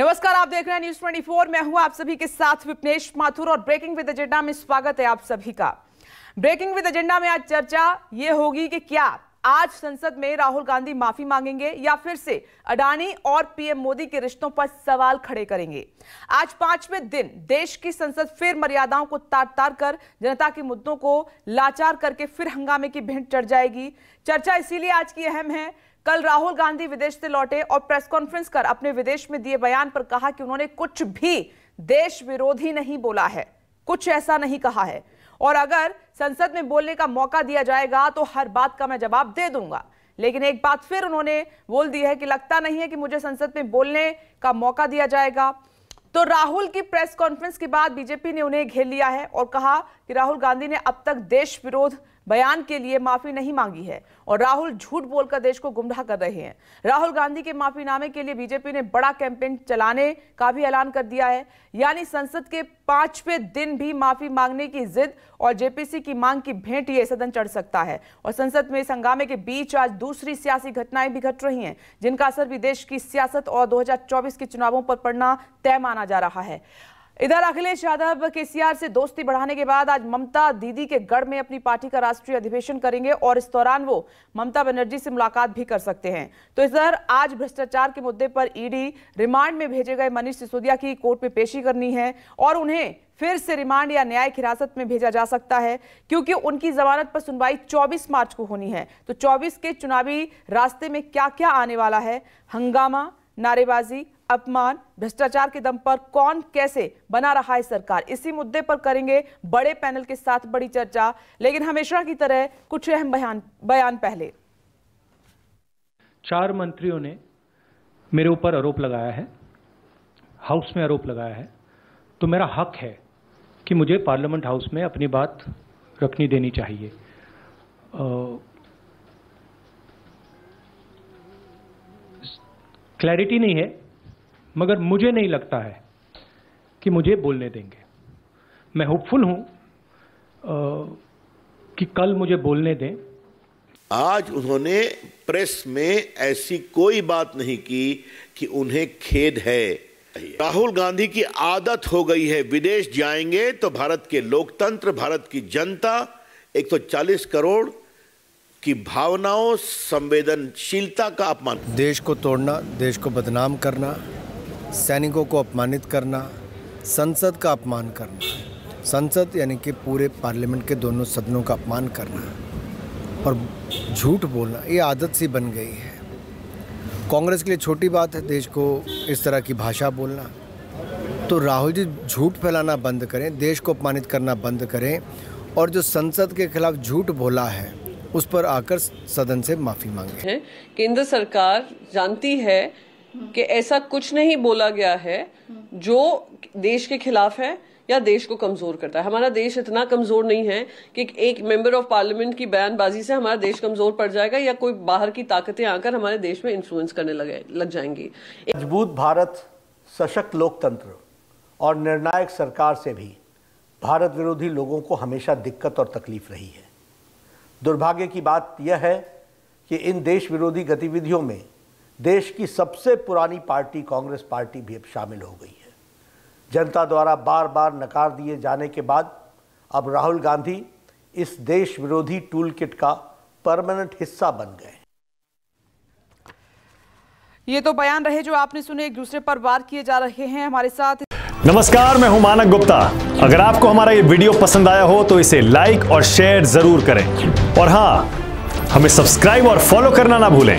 नमस्कार आप देख रहे हैं न्यूज 24 मैं हूं आप सभी के साथ विपनेश माथुर और ब्रेकिंग विद एजेंडा में स्वागत है आप सभी का ब्रेकिंग विद एजेंडा में आज चर्चा ये होगी कि क्या आज संसद में राहुल गांधी माफी मांगेंगे या फिर से अडानी और पीएम मोदी के रिश्तों पर सवाल खड़े करेंगे आज पांचवें दिन देश की संसद फिर मर्यादाओं को तार तार कर जनता के मुद्दों को लाचार करके फिर हंगामे की भेंट चढ़ जाएगी चर्चा इसीलिए आज की अहम है कल राहुल गांधी विदेश से लौटे और प्रेस कॉन्फ्रेंस कर अपने विदेश में दिए बयान पर कहा कि उन्होंने कुछ भी देश विरोधी नहीं बोला है कुछ ऐसा नहीं कहा है और अगर संसद में बोलने का मौका दिया जाएगा तो हर बात का मैं जवाब दे दूंगा लेकिन एक बात फिर उन्होंने बोल दी है कि लगता नहीं है कि मुझे संसद में बोलने का मौका दिया जाएगा तो राहुल की प्रेस कॉन्फ्रेंस के बाद बीजेपी ने उन्हें घेर लिया है और कहा कि राहुल गांधी ने अब तक देश विरोध बयान के लिए माफी नहीं मांगी है और राहुल झूठ बोलकर देश को गुमराह कर रहे हैं राहुल गांधी के माफीनामे के लिए बीजेपी ने बड़ा कैंपेन चलाने का भी ऐलान कर दिया है यानी संसद के पांचवें दिन भी माफी मांगने की जिद और जेपीसी की मांग की भेंट ये सदन चढ़ सकता है और संसद में इस हंगामे के बीच आज दूसरी सियासी घटनाएं भी घट रही हैं जिनका असर भी देश की सियासत और दो के चुनावों पर पड़ना तय माना जा रहा है इधर अखिलेश यादव केसीआर से दोस्ती बढ़ाने के बाद आज ममता दीदी के गढ़ में अपनी पार्टी का राष्ट्रीय अधिवेशन करेंगे और इस दौरान वो ममता बनर्जी से मुलाकात भी कर सकते हैं तो इधर आज भ्रष्टाचार के मुद्दे पर ईडी रिमांड में भेजे गए मनीष सिसोदिया की कोर्ट में पेशी करनी है और उन्हें फिर से रिमांड या न्यायिक हिरासत में भेजा जा सकता है क्योंकि उनकी जमानत पर सुनवाई 24 मार्च को होनी है तो 24 के चुनावी रास्ते में क्या क्या आने वाला है हंगामा नारेबाजी अपमान भ्रष्टाचार के दम पर कौन कैसे बना रहा है सरकार इसी मुद्दे पर करेंगे बड़े पैनल के साथ बड़ी चर्चा लेकिन हमेशा की तरह कुछ अहम बयान बयान पहले चार मंत्रियों ने मेरे ऊपर आरोप लगाया है हाउस में आरोप लगाया है तो मेरा हक है कि मुझे पार्लियामेंट हाउस में अपनी बात रखनी देनी चाहिए क्लैरिटी नहीं है मगर मुझे नहीं लगता है कि मुझे बोलने देंगे मैं होपफुल हूं आ, कि कल मुझे बोलने दें आज उन्होंने प्रेस में ऐसी कोई बात नहीं की कि उन्हें खेद है राहुल गांधी की आदत हो गई है विदेश जाएंगे तो भारत के लोकतंत्र भारत की जनता 140 करोड़ की भावनाओं संवेदनशीलता का अपमान देश को तोड़ना देश को बदनाम करना सैनिकों को अपमानित करना संसद का अपमान करना संसद यानी कि पूरे पार्लियामेंट के दोनों सदनों का अपमान करना और झूठ बोलना ये आदत सी बन गई है कांग्रेस के लिए छोटी बात है देश को इस तरह की भाषा बोलना तो राहुल जी झूठ फैलाना बंद करें देश को अपमानित करना बंद करें और जो संसद के खिलाफ झूठ बोला है उस पर आकर सदन से माफ़ी मांगे केंद्र सरकार जानती है कि ऐसा कुछ नहीं बोला गया है जो देश के खिलाफ है या देश को कमजोर करता है हमारा देश इतना कमजोर नहीं है कि एक मेंबर ऑफ पार्लियामेंट की बयानबाजी से हमारा देश कमजोर पड़ जाएगा या कोई बाहर की ताकतें आकर हमारे देश में इन्फ्लुएंस करने लगे लग जाएंगी मजबूत भारत सशक्त लोकतंत्र और निर्णायक सरकार से भी भारत विरोधी लोगों को हमेशा दिक्कत और तकलीफ रही है दुर्भाग्य की बात यह है कि इन देश विरोधी गतिविधियों में देश की सबसे पुरानी पार्टी कांग्रेस पार्टी भी अब शामिल हो गई है जनता द्वारा बार बार नकार दिए जाने के बाद अब राहुल गांधी इस देश विरोधी टूल किट का परमानेंट हिस्सा बन गए ये तो बयान रहे जो आपने सुने एक दूसरे पर वार किए जा रहे हैं हमारे साथ नमस्कार मैं हूं मानक गुप्ता अगर आपको हमारा ये वीडियो पसंद आया हो तो इसे लाइक और शेयर जरूर करें और हाँ हमें सब्सक्राइब और फॉलो करना ना भूलें